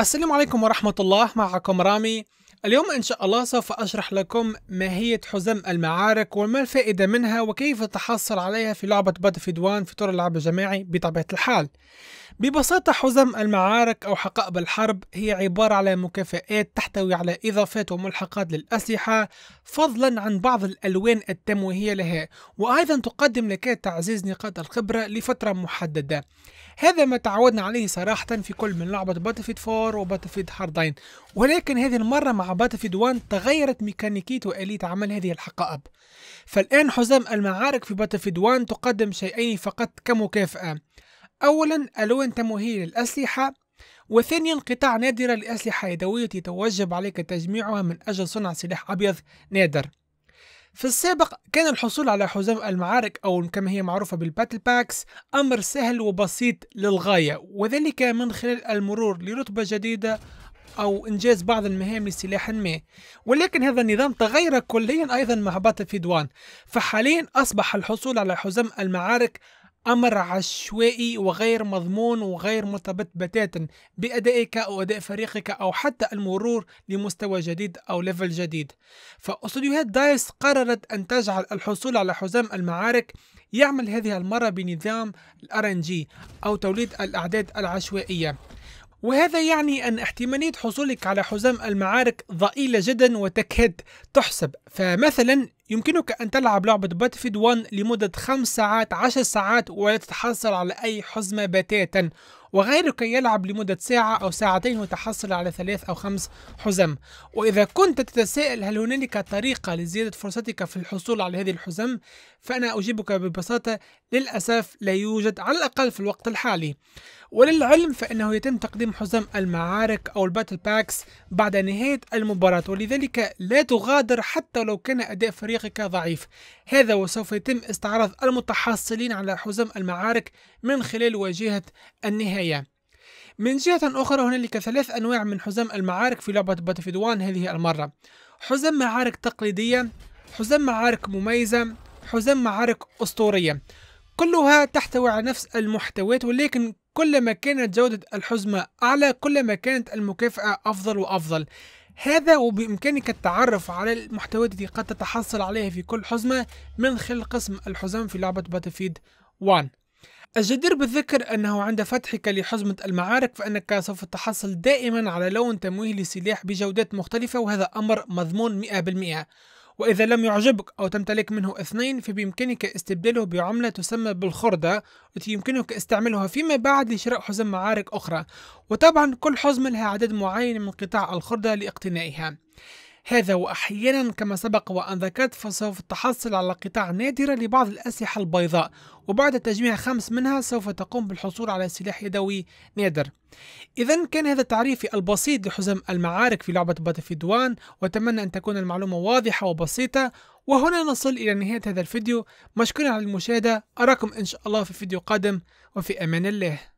السلام عليكم ورحمة الله معكم رامي اليوم إن شاء الله سوف أشرح لكم ماهية حزم المعارك وما الفائدة منها وكيف تحصل عليها في لعبة باتفيد 1 في طور اللعب الجماعي بطبيعة الحال. ببساطة حزم المعارك أو حقائب الحرب هي عبارة على مكافآت تحتوي على إضافات وملحقات للأسلحة فضلا عن بعض الألوان التمويهية لها وأيضا تقدم لك تعزيز نقاط الخبرة لفترة محددة. هذا ما تعودنا عليه صراحة في كل من لعبة باتفيد 4 وباتفيد هاردين ولكن هذه المرة مع صعوبات في دوان تغيرت ميكانيكية وآلية عمل هذه الحقائب فالآن حزام المعارك في باتل دوان تقدم شيئين فقط كمكافأة أولا ألوان تموهية للأسلحة وثانيا قطع نادرة لأسلحة يدوية يتوجب عليك تجميعها من أجل صنع سلاح أبيض نادر في السابق كان الحصول على حزام المعارك أو كما هي معروفة بالباتل باكس أمر سهل وبسيط للغاية وذلك من خلال المرور لرتبة جديدة أو إنجاز بعض المهام لسلاح ما ولكن هذا النظام تغير كليا أيضا مع بطل فيدوان فحاليا أصبح الحصول على حزم المعارك أمر عشوائي وغير مضمون وغير مرتبط بتاتا بأدائك أو أداء فريقك أو حتى المرور لمستوى جديد أو ليفل جديد فأستوديوهات دايس قررت أن تجعل الحصول على حزام المعارك يعمل هذه المرة بنظام الـ RNG أو توليد الأعداد العشوائية وهذا يعني أن احتمالية حصولك على حزام المعارك ضئيلة جدا وتكاد تحسب فمثلا يمكنك أن تلعب لعبة باتفيد 1 لمدة 5 ساعات 10 ساعات ولا تتحصل على أي حزمة بتاتا وغيرك يلعب لمدة ساعة أو ساعتين وتحصل على ثلاث أو خمس حزم وإذا كنت تتساءل هل هنالك طريقة لزيادة فرصتك في الحصول على هذه الحزم فأنا أجيبك ببساطة للأسف لا يوجد على الأقل في الوقت الحالي وللعلم فإنه يتم تقديم حزم المعارك أو الباتل باكس بعد نهاية المباراة ولذلك لا تغادر حتى لو كان أداء فريقك ضعيف هذا وسوف يتم استعراض المتحصلين على حزم المعارك من خلال واجهة النهاية من جهة أخرى هنالك ثلاث أنواع من حزم المعارك في لعبة باتفيدوان هذه المرة حزم معارك تقليدية حزم معارك مميزة حزم معارك أسطورية كلها تحتوي على نفس المحتويات ولكن كلما كانت جودة الحزمة أعلى كلما كانت المكافأة أفضل وأفضل هذا وبإمكانك التعرف على المحتويات التي قد تتحصل عليها في كل حزمة من خلال قسم الحزم في لعبة باتفيد 1 الجدير بالذكر أنه عند فتحك لحزمة المعارك فأنك سوف تحصل دائما على لون تمويه لسلاح بجودات مختلفة وهذا أمر مضمون 100% وإذا لم يعجبك أو تمتلك منه اثنين فبإمكانك استبداله بعملة تسمى بالخردة التي يمكنك استعمالها فيما بعد لشراء حزم معارك أخرى وطبعا كل حزمة لها عدد معين من قطع الخردة لاقتنائها هذا وأحيانا كما سبق وأن ذكرت فسوف تحصل على قطاع نادرة لبعض الأسلحة البيضاء وبعد تجميع خمس منها سوف تقوم بالحصول على سلاح يدوي نادر إذا كان هذا تعريفي البسيط لحزم المعارك في لعبة باتلفيلد 1 وأتمنى أن تكون المعلومة واضحة وبسيطة وهنا نصل إلى نهاية هذا الفيديو مشكورا على المشاهدة أراكم إن شاء الله في فيديو قادم وفي أمان الله